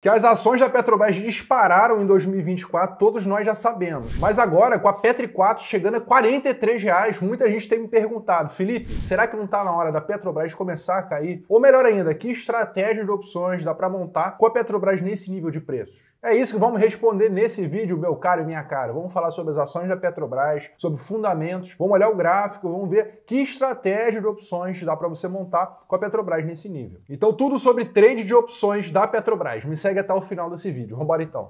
Que as ações da Petrobras dispararam em 2024, todos nós já sabemos. Mas agora, com a Petri 4 chegando a 43 reais, muita gente tem me perguntado, Felipe, será que não está na hora da Petrobras começar a cair? Ou melhor ainda, que estratégia de opções dá para montar com a Petrobras nesse nível de preços? É isso que vamos responder nesse vídeo, meu caro e minha cara. Vamos falar sobre as ações da Petrobras, sobre fundamentos, vamos olhar o gráfico, vamos ver que estratégia de opções dá para você montar com a Petrobras nesse nível. Então, tudo sobre trade de opções da Petrobras. Me segue até o final desse vídeo. embora então!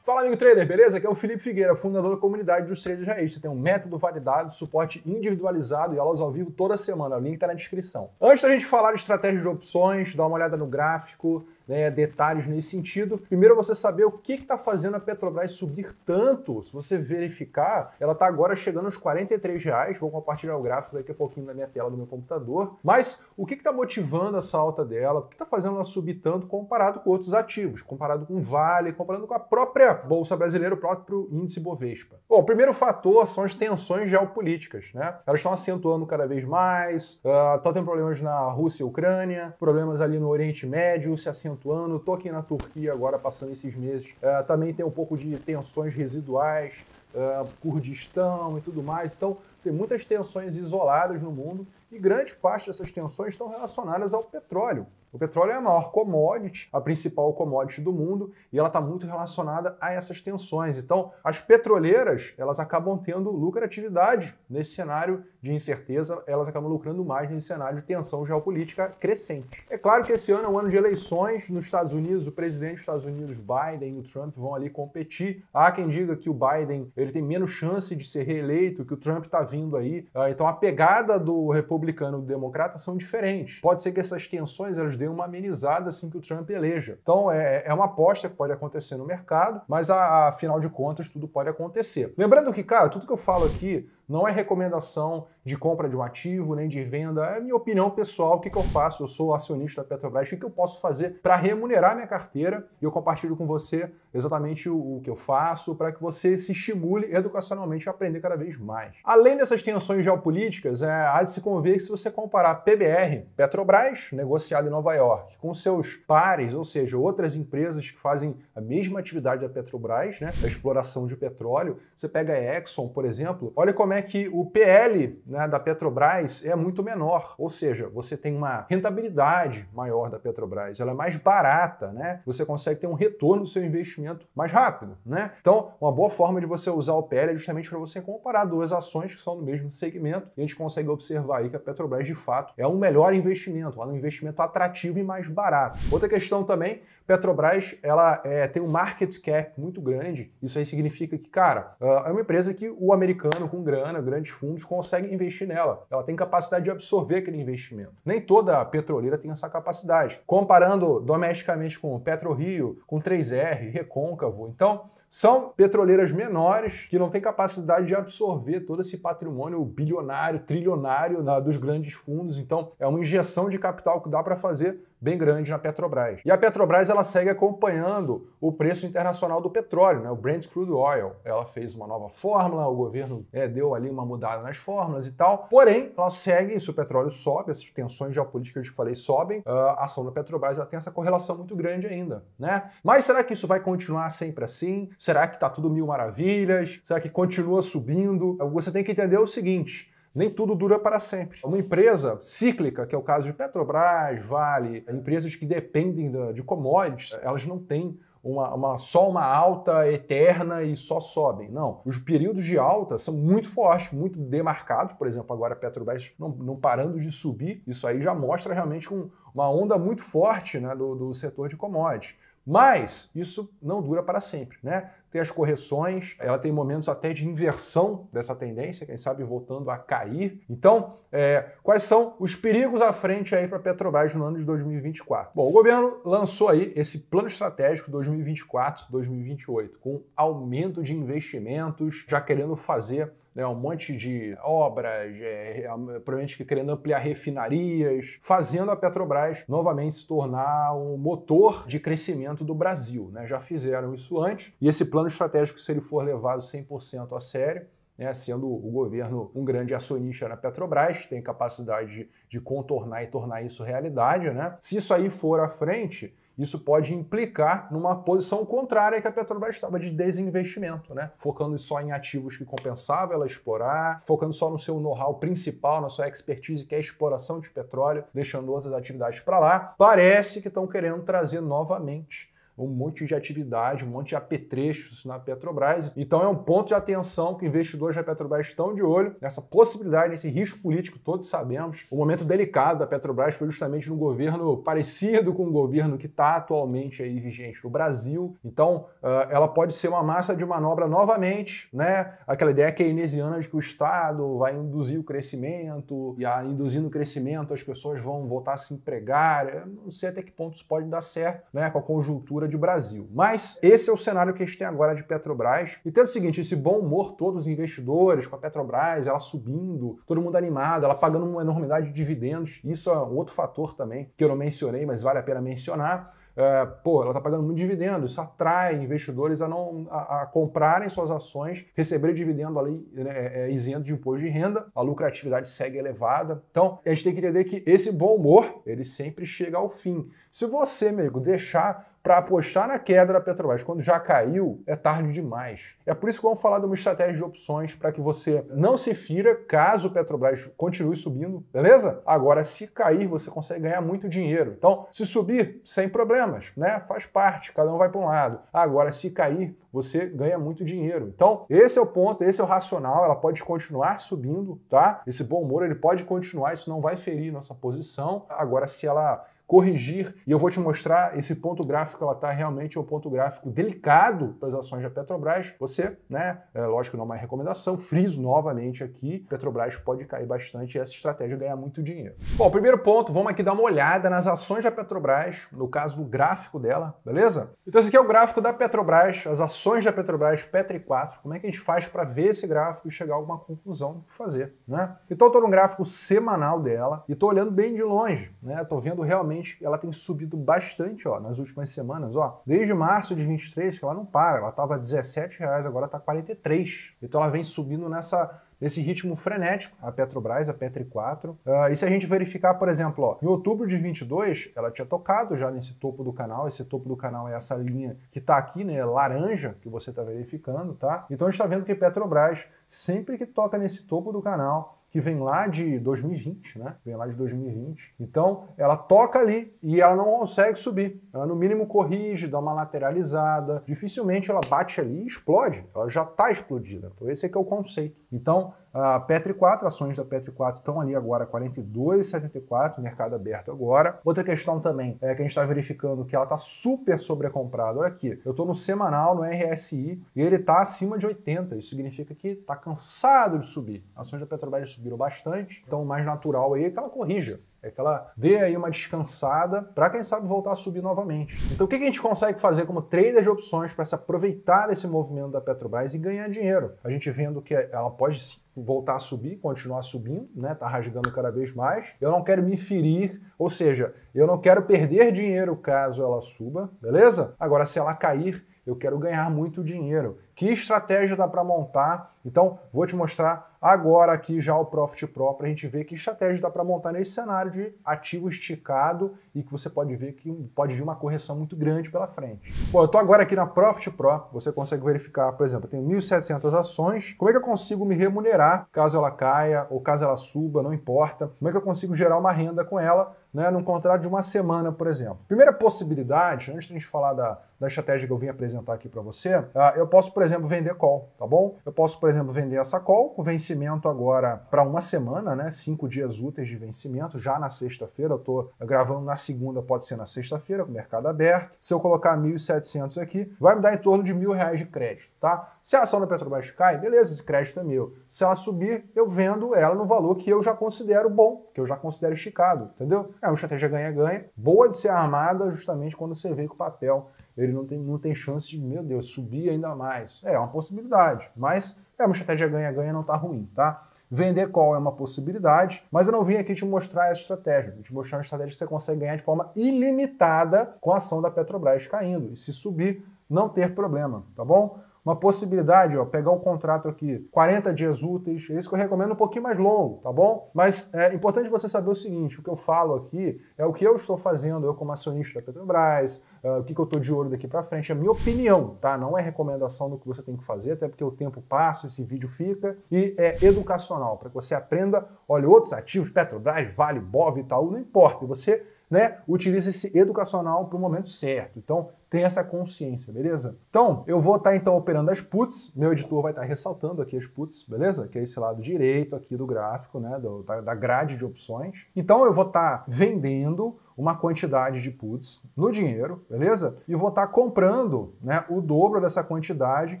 Fala, amigo trader, beleza? Aqui é o Felipe Figueira, fundador da comunidade dos traders raiz. Você tem um método validado, suporte individualizado e aulas ao vivo toda semana. O link está na descrição. Antes da gente falar de estratégias de opções, dá uma olhada no gráfico, né, detalhes nesse sentido. Primeiro, você saber o que está fazendo a Petrobras subir tanto. Se você verificar, ela está agora chegando aos 43 reais. Vou compartilhar o gráfico daqui a pouquinho na minha tela do meu computador. Mas o que está motivando essa alta dela? O que está fazendo ela subir tanto comparado com outros ativos? Comparado com Vale, comparado com a própria Bolsa Brasileira, o próprio índice Bovespa. Bom, o primeiro fator são as tensões geopolíticas. Né? Elas estão acentuando cada vez mais, estão uh, ah, tá tendo problemas na Rússia e Ucrânia, problemas ali no Oriente Médio se acentuando acentuando. Estou aqui na Turquia agora, passando esses meses. É, também tem um pouco de tensões residuais eh, Kurdistão e tudo mais. Então, tem muitas tensões isoladas no mundo e grande parte dessas tensões estão relacionadas ao petróleo. O petróleo é a maior commodity, a principal commodity do mundo, e ela está muito relacionada a essas tensões. Então, as petroleiras elas acabam tendo lucratividade nesse cenário de incerteza, elas acabam lucrando mais nesse cenário de tensão geopolítica crescente. É claro que esse ano é um ano de eleições nos Estados Unidos, o presidente dos Estados Unidos, Biden e o Trump vão ali competir. Há quem diga que o Biden ele tem menos chance de ser reeleito, que o Trump está vindo aí. Ah, então a pegada do republicano e do democrata são diferentes. Pode ser que essas tensões elas deem uma amenizada assim que o Trump eleja. Então é, é, é uma aposta que pode acontecer no mercado, mas a, afinal de contas tudo pode acontecer. Lembrando que, cara, tudo que eu falo aqui não é recomendação de compra de um ativo, nem de venda, é minha opinião pessoal, o que, que eu faço, eu sou acionista da Petrobras, o que, eu posso fazer para remunerar minha carteira e eu compartilho com você exatamente o, o que eu faço para que você se estimule educacionalmente a aprender cada vez mais. Além dessas tensões geopolíticas, é, há de se convencer que se você comparar PBR, Petrobras, negociado em Nova York, com seus pares, ou seja, outras empresas que fazem a mesma atividade da Petrobras, né, a exploração de petróleo, você pega a Exxon, por exemplo, olha como é é que o PL né, da Petrobras é muito menor, ou seja, você tem uma rentabilidade maior da Petrobras, ela é mais barata, né? Você consegue ter um retorno do seu investimento mais rápido, né? Então, uma boa forma de você usar o PL é justamente para você comparar duas ações que são do mesmo segmento e a gente consegue observar aí que a Petrobras de fato é um melhor investimento, é um investimento atrativo e mais barato. Outra questão também Petrobras ela é, tem um market cap muito grande. Isso aí significa que, cara, ah, é uma empresa que o americano com grana, grandes fundos, consegue investir nela. Ela tem capacidade de absorver aquele investimento. Nem toda petroleira tem essa capacidade. Comparando domesticamente com PetroRio, com 3R, Recôncavo. Então, são petroleiras menores que não têm capacidade de absorver todo esse patrimônio bilionário, trilionário na, dos grandes fundos. Então, é uma injeção de capital que dá para fazer bem grande na Petrobras. E a Petrobras ela segue acompanhando o preço internacional do petróleo, né? o Brent Crude Oil. Ela fez uma nova fórmula, o governo é, deu ali uma mudada nas fórmulas e tal. Porém, ela segue, se o petróleo sobe, essas tensões geopolíticas que eu falei sobem, ah, a ação da Petrobras ela tem essa correlação muito grande ainda. Né? Mas será que isso vai continuar sempre assim? Será que está tudo mil maravilhas? Será que continua subindo? É, você tem que entender o seguinte. Nem tudo dura para sempre. Uma empresa cíclica, que é o caso de Petrobras, Vale, é, empresas que dependem de commodities, é, elas não têm uma, uma, só uma alta eterna e só sobem. Não. Os períodos de alta são muito fortes, muito demarcados. Por exemplo, agora a Petrobras não, não parando de subir, isso aí já mostra realmente um, uma onda muito forte né, do, do setor de commodities. Mas isso não dura para sempre, né? tem as correções, ela tem momentos até de inversão dessa tendência, quem sabe voltando a cair. Então, é, quais são os perigos à frente aí para a Petrobras no ano de 2024? Bom, o governo lançou aí esse plano estratégico 2024-2028, com aumento de investimentos, já querendo fazer né, um monte de obras, é, é provavelmente querendo ampliar refinarias, fazendo a Petrobras novamente se tornar um motor de crescimento do Brasil. Né? Já fizeram isso antes, e esse plano plano estratégico, se ele for levado 100% a sério, né, sendo o governo um grande acionista na Petrobras, tem capacidade de, contornar e tornar isso realidade, né? Se isso aí for à frente, isso pode implicar numa posição contrária que a Petrobras estava de desinvestimento, né? Focando só em ativos que compensava ela explorar, focando só no seu know-how principal, na sua expertise, que é a exploração de petróleo, deixando outras atividades para lá. Parece que estão querendo trazer novamente um monte de atividade, um monte de apetrechos na Petrobras. Então é um ponto de atenção que investidores da Petrobras estão de olho nessa possibilidade, nesse risco político, todos sabemos. O momento delicado da Petrobras foi justamente no governo parecido com o governo que está atualmente aí vigente no Brasil. Então ah, ela pode ser uma massa de manobra novamente, né? Aquela ideia keynesiana de que o Estado vai induzir o crescimento e a induzindo o crescimento as pessoas vão voltar a se empregar. Eu não sei até que ponto isso pode dar certo, né? Com a conjuntura de Brasil. Mas esse é o cenário que a gente tem agora de Petrobras. E tendo o seguinte, esse bom humor todos os investidores com a Petrobras, ela subindo, todo mundo animado, ela pagando uma enormidade de dividendos. Isso é outro fator também que eu não mencionei, mas vale a pena mencionar. É, pô, ela está pagando muito dividendo, isso atrai investidores a não a, a comprarem suas ações, receber dividendo ali né, é, é, isento de imposto de renda, a lucratividade segue elevada. Então, a gente tem que entender que esse bom humor, ele sempre chega ao fim. Se você, amigo, deixar para apostar na queda da Petrobras. Quando já caiu, é tarde demais. É por isso que vamos falar de uma estratégia de opções para que você não se fira caso a Petrobras continue subindo, beleza? Agora, se cair, você consegue ganhar muito dinheiro. Então, se subir, sem problemas, né? Faz parte, cada um vai para um lado. Agora, se cair, você ganha muito dinheiro. Então, esse é o ponto, esse é o racional, ela pode continuar subindo, tá? Esse bom humor, ele pode continuar, isso não vai ferir nossa posição. Agora, se ela corrigir e eu vou te mostrar esse ponto gráfico, ela está realmente é um ponto gráfico delicado para as ações da Petrobras. Você, né, é, lógico, não é uma recomendação, friso novamente aqui, Petrobras pode cair bastante e essa estratégia ganhar muito dinheiro. Bom, primeiro ponto, vamos aqui dar uma olhada nas ações da Petrobras, no caso do gráfico dela, beleza? Então esse aqui é o gráfico da Petrobras, as ações da Petrobras Petri 4, como é que a gente faz para ver esse gráfico e chegar a alguma conclusão que fazer, né? Então estou tô num gráfico semanal dela e tô olhando bem de longe, né? Tô vendo realmente ultimamente ela tem subido bastante, ó, nas últimas semanas, ó. Desde março de 23 que ela não para, ela tava 17 reais, agora tá 43. Então ela vem subindo nessa nesse ritmo frenético, a Petrobras, a Petri 4. Uh, ah, e se a gente verificar, por exemplo, ó, em outubro de 22, ela tinha tocado já nesse topo do canal, esse topo do canal é essa linha que está aqui, né, laranja, que você está verificando, tá? Então a gente está vendo que Petrobras, sempre que toca nesse topo do canal, que vem lá de 2020, né? Vem lá de 2020. Então, ela toca ali e ela não consegue subir. Ela no mínimo corrige, dá uma lateralizada. Dificilmente ela bate ali e explode. Ela já está explodida. Então, esse é que é o conceito. Então, a Petri 4, ações da Petri 4 estão ali agora 42,74, mercado aberto agora. Outra questão também é que a gente está verificando que ela está super sobrecomprada. Olha aqui, eu estou no semanal, no RSI, e ele está acima de 80. Isso significa que está cansado de subir. Ações da Petrobras subiram subiram bastante. Então, o mais natural aí é que ela corrija. É que ela dê aí uma descansada para quem sabe voltar a subir novamente. Então o que a gente consegue fazer como trader de opções para se aproveitar desse movimento da Petrobras e ganhar dinheiro? A gente vendo que ela pode voltar a subir, continuar subindo, né? Tá rasgando cada vez mais. Eu não quero me ferir, ou seja, eu não quero perder dinheiro caso ela suba, beleza? Agora se ela cair, eu quero ganhar muito dinheiro. Que estratégia dá para montar? Então, vou te mostrar agora aqui já o Profit Pro para a gente ver que estratégia dá para montar nesse cenário de ativo esticado e que você pode ver que pode vir uma correção muito grande pela frente. Bom, eu estou agora aqui na Profit Pro, você consegue verificar, por exemplo, eu tenho 1.700 ações, como é que eu consigo me remunerar caso ela caia ou caso ela suba, não importa, como é que eu consigo gerar uma renda com ela né, num contrato de uma semana, por exemplo. Primeira possibilidade, antes de a gente falar da, da estratégia que eu vim apresentar aqui para você, ah, eu posso, por exemplo, vender call, tá bom? Eu posso, por exemplo, vender essa call com vencimento agora para uma semana, né? Cinco dias úteis de vencimento, já na sexta-feira. Eu estou gravando na segunda, pode ser na sexta-feira, com o mercado aberto. Se eu colocar 1.700 aqui, vai me dar em torno de mil reais de crédito, tá? Se a ação da Petrobras cai, beleza, esse crédito é meu. Se ela subir, eu vendo ela no valor que eu já considero bom, que eu já considero esticado, entendeu? É uma estratégia ganha-ganha, boa de ser armada justamente quando você vê que o papel ele não tem, não tem chance de, meu Deus, subir ainda mais. É, é uma possibilidade, mas é uma estratégia ganha-ganha, não tá ruim, tá? Vender qual é uma possibilidade, mas eu não vim aqui te mostrar essa estratégia. Vou te mostrar uma estratégia que você consegue ganhar de forma ilimitada com a ação da Petrobras caindo. E se subir, não ter problema, tá bom? uma possibilidade, ó, pegar o contrato aqui, 40 dias úteis, é isso que eu recomendo um pouquinho mais longo, tá bom? Mas é, é importante você saber o seguinte, o que eu falo aqui é o que eu estou fazendo, eu como acionista da Petrobras, é, o que, que eu estou de olho daqui para frente, é a minha opinião, tá? Não é recomendação do que você tem que fazer, até porque o tempo passa, esse vídeo fica, e é educacional, para que você aprenda, olha, outros ativos, Petrobras, Vale, Bov e Itaú, não importa, você né, utiliza esse educacional para o momento certo. Então, tem essa consciência, beleza? Então, eu vou estar tá, então operando as puts, meu editor vai estar tá ressaltando aqui as puts, beleza? Que é esse lado direito aqui do gráfico, né, do, da, da grade de opções. Então, eu vou estar tá vendendo uma quantidade de puts no dinheiro, beleza? E vou estar tá comprando né, o dobro dessa quantidade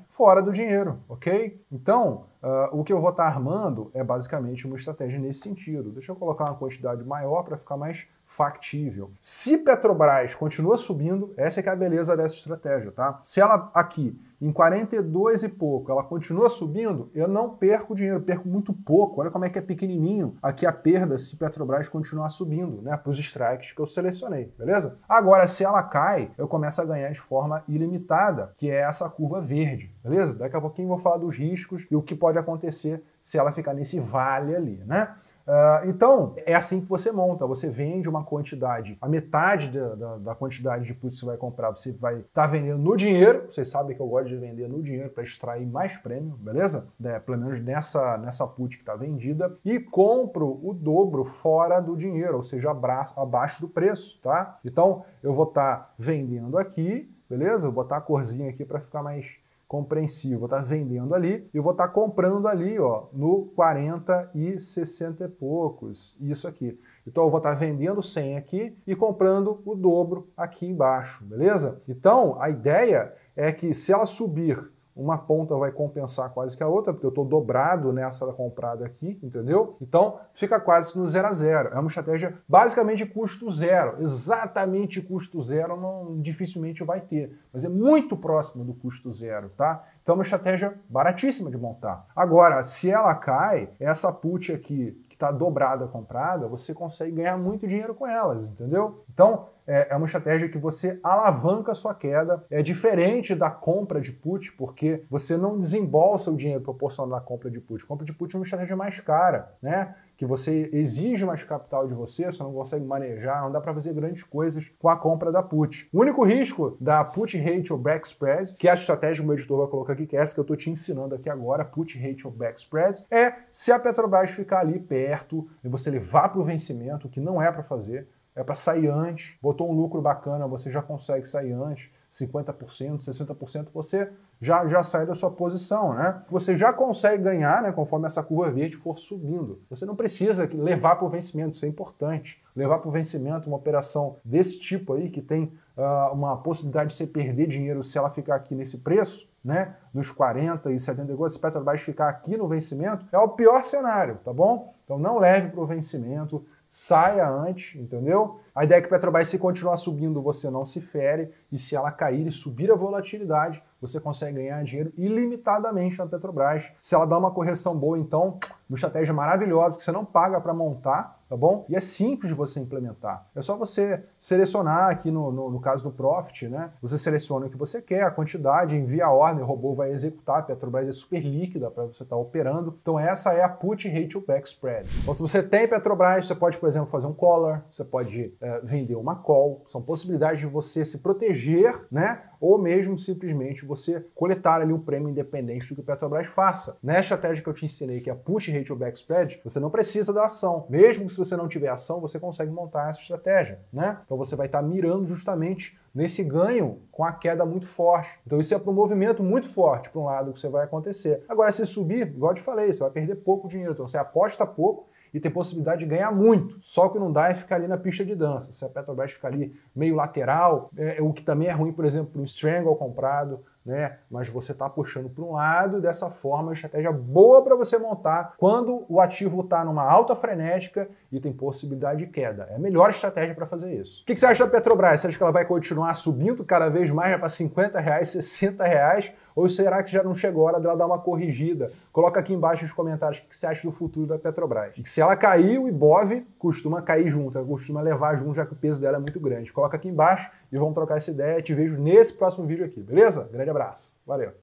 fora do dinheiro, ok? Então, uh, o que eu vou estar tá armando é basicamente uma estratégia nesse sentido. Deixa eu colocar uma quantidade maior para ficar mais factível. Se Petrobras continua subindo, essa é, é a beleza dessa estratégia, tá? Se ela aqui em 42 e pouco, ela continua subindo, eu não perco dinheiro, perco muito pouco. Olha como é que é pequenininho aqui a perda se Petrobras continuar subindo, né, para os strikes que eu selecionei, beleza? Agora, se ela cai, eu começo a ganhar de forma ilimitada, que é essa curva verde, beleza? Daqui a pouquinho eu vou falar dos riscos e o que pode acontecer se ela ficar nesse vale ali, né? Uh, então, é assim que você monta. Você vende uma quantidade, a metade da, da, da quantidade de puts que você vai comprar, você vai estar tá vendendo no dinheiro. Vocês sabem que eu gosto de vender no dinheiro para extrair mais prêmio, beleza? É, pelo menos nessa, nessa put que está vendida. E compro o dobro fora do dinheiro, ou seja, abraço, abaixo do preço, tá? Então, eu vou estar tá vendendo aqui, beleza? Vou botar a corzinha aqui para ficar mais compreensivo. Vou estar tá vendendo ali e vou estar tá comprando ali, ó, no 40 e 60 e poucos. Isso aqui. Então eu vou estar tá vendendo 100 aqui e comprando o dobro aqui embaixo, beleza? Então a ideia é que se ela subir uma ponta vai compensar quase que a outra, porque eu estou dobrado nessa comprada aqui, entendeu? Então fica quase no zero a zero. É uma estratégia basicamente custo zero. Exatamente custo zero não, dificilmente vai ter, mas é muito próximo do custo zero, tá? Então é uma estratégia baratíssima de montar. Agora, se ela cai, essa put aqui está dobrada, comprada, você consegue ganhar muito dinheiro com elas, entendeu? Então, é, é, uma estratégia que você alavanca a sua queda. É diferente da compra de put, porque você não desembolsa o dinheiro proporcional à compra de put. compra de put é uma estratégia mais cara, né? que você exige mais capital de você, você não consegue manejar, não dá para fazer grandes coisas com a compra da put. O único risco da put rate ou back spread, que é a estratégia que o meu editor vai colocar aqui, que é essa que eu estou te ensinando aqui agora, put rate ou back spread, é se a Petrobras ficar ali perto e você levar para o vencimento, que não é para fazer, é para sair antes, botou um lucro bacana, você já consegue sair antes, 50%, 60%, você já, já sai da sua posição, né? Você já consegue ganhar, né, conforme essa curva verde for subindo. Você não precisa levar para o vencimento, isso é importante. Levar para o vencimento uma operação desse tipo aí, que tem uh, uma possibilidade de você perder dinheiro se ela ficar aqui nesse preço, né, nos 40 e gols, se Petrobras ficar aqui no vencimento, é o pior cenário, tá bom? Então não leve para o vencimento, saia antes, entendeu? A ideia é que Petrobras, se continuar subindo, você não se fere, e se ela cair e subir a volatilidade, você consegue ganhar dinheiro ilimitadamente na Petrobras. Se ela dá uma correção boa, então, uma estratégia maravilhosa que você não paga para montar, tá bom? E é simples de você implementar. É só você selecionar aqui no, no, no, caso do Profit, né? Você seleciona o que você quer, a quantidade, envia a ordem, o robô vai executar. A Petrobras é super líquida para você estar tá operando. Então essa é a put ou back spread. Então se você tem Petrobras, você pode, por exemplo, fazer um collar, você pode é, vender uma call. São possibilidades de você se proteger, né? Ou mesmo simplesmente você coletar ali um prêmio independente do que a Petrobras faça. Nessa estratégia que eu te ensinei, que é a put ou back spread, você não precisa da ação. Mesmo se você não tiver ação, você consegue montar essa estratégia, né? Então você vai estar tá mirando justamente nesse ganho com a queda muito forte. Então isso é para um movimento muito forte para um lado que você vai acontecer. Agora se subir, igual eu te falei, você vai perder pouco dinheiro, então você aposta pouco e tem possibilidade de ganhar muito. Só que não dá é ficar ali na pista de dança. Se a Petrobras ficar ali meio lateral, é, o que também é ruim, por exemplo, para um strangle comprado, né? Mas você está puxando para um lado, dessa forma, é uma estratégia boa para você montar quando o ativo está numa alta frenética e tem possibilidade de queda. É a melhor estratégia para fazer isso. O que, que, você acha da Petrobras? Você acha que ela vai continuar subindo cada vez mais para 50 reais, 60 reais? Ou será que já não chegou a hora dela dar uma corrigida? Coloca aqui embaixo nos comentários o que você acha do futuro da Petrobras. E se ela cair, o Ibov costuma cair junto, ela costuma levar junto, já que o peso dela é muito grande. Coloca aqui embaixo e vamos trocar essa ideia. Te vejo nesse próximo vídeo aqui, beleza? Grande abraço. Valeu.